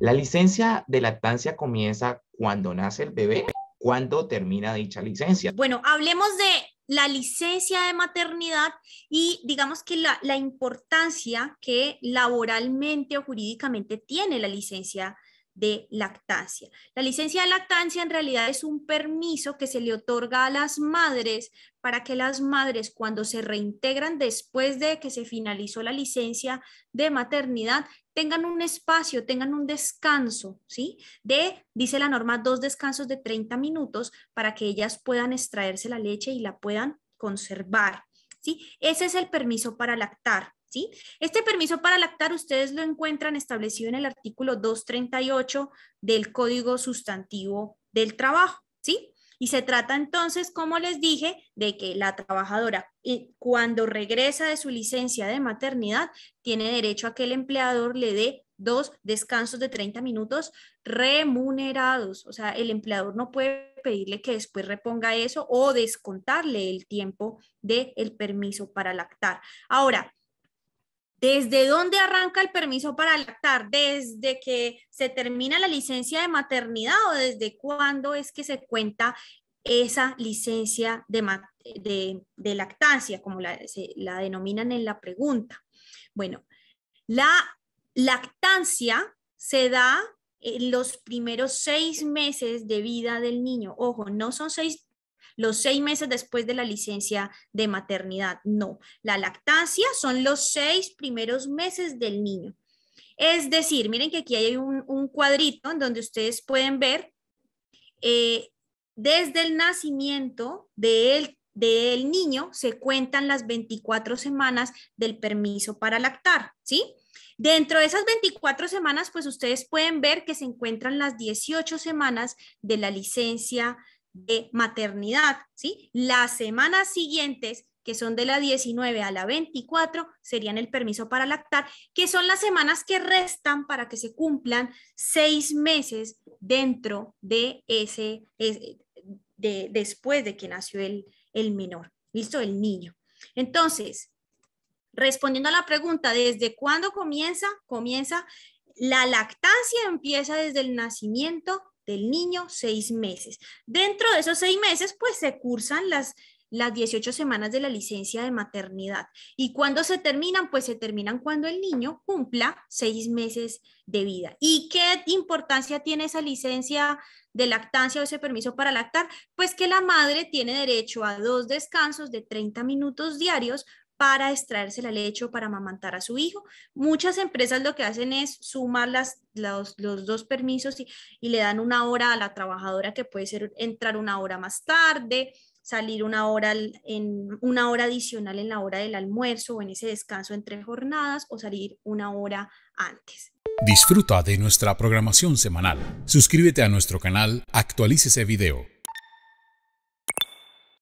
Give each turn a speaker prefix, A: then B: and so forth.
A: La licencia de lactancia comienza cuando nace el bebé. ¿Cuándo termina dicha licencia? Bueno, hablemos de la licencia de maternidad y digamos que la, la importancia que laboralmente o jurídicamente tiene la licencia de lactancia. La licencia de lactancia en realidad es un permiso que se le otorga a las madres para que las madres cuando se reintegran después de que se finalizó la licencia de maternidad tengan un espacio, tengan un descanso, ¿sí? De, dice la norma, dos descansos de 30 minutos para que ellas puedan extraerse la leche y la puedan conservar, ¿sí? Ese es el permiso para lactar. ¿Sí? Este permiso para lactar ustedes lo encuentran establecido en el artículo 238 del Código Sustantivo del Trabajo, ¿sí? Y se trata entonces, como les dije, de que la trabajadora eh, cuando regresa de su licencia de maternidad tiene derecho a que el empleador le dé dos descansos de 30 minutos remunerados. O sea, el empleador no puede pedirle que después reponga eso o descontarle el tiempo del permiso para lactar. Ahora, ¿Desde dónde arranca el permiso para lactar? ¿Desde que se termina la licencia de maternidad o desde cuándo es que se cuenta esa licencia de, lactancia, como la denominan en la pregunta? Bueno, la lactancia se da en los primeros seis meses de vida del niño. Ojo, no son seis los seis meses después de la licencia de maternidad. No, la lactancia son los seis primeros meses del niño. Es decir, miren que aquí hay un, cuadrito en donde ustedes pueden ver eh, desde el nacimiento del, del niño se cuentan las 24 semanas del permiso para lactar, ¿sí? Dentro de esas 24 semanas, pues ustedes pueden ver que se encuentran las 18 semanas de la licencia de maternidad, ¿sí? Las semanas siguientes, que son de la 19 a la 24, serían el permiso para lactar, que son las semanas que restan para que se cumplan seis meses dentro de ese, después de que nació el, el menor, ¿listo? El niño. Entonces, respondiendo a la pregunta, ¿desde cuándo comienza? Comienza, la lactancia empieza desde el nacimiento del niño seis meses. Dentro de esos seis meses, pues se cursan las, las 18 semanas de la licencia de maternidad. ¿Y cuando se terminan? Pues se terminan cuando el niño cumpla seis meses de vida. ¿Y qué importancia tiene esa licencia de lactancia o ese permiso para lactar? Pues que la madre tiene derecho a dos descansos de 30 minutos diarios para extraerse la leche o para amamantar a su hijo. Muchas empresas lo que hacen es sumar las, los, dos permisos y, le dan una hora a la trabajadora que puede ser entrar una hora más tarde, salir una hora, en, una hora adicional en la hora del almuerzo o en ese descanso entre jornadas o salir una hora antes. Disfruta de nuestra programación semanal. Suscríbete a nuestro canal, actualice ese video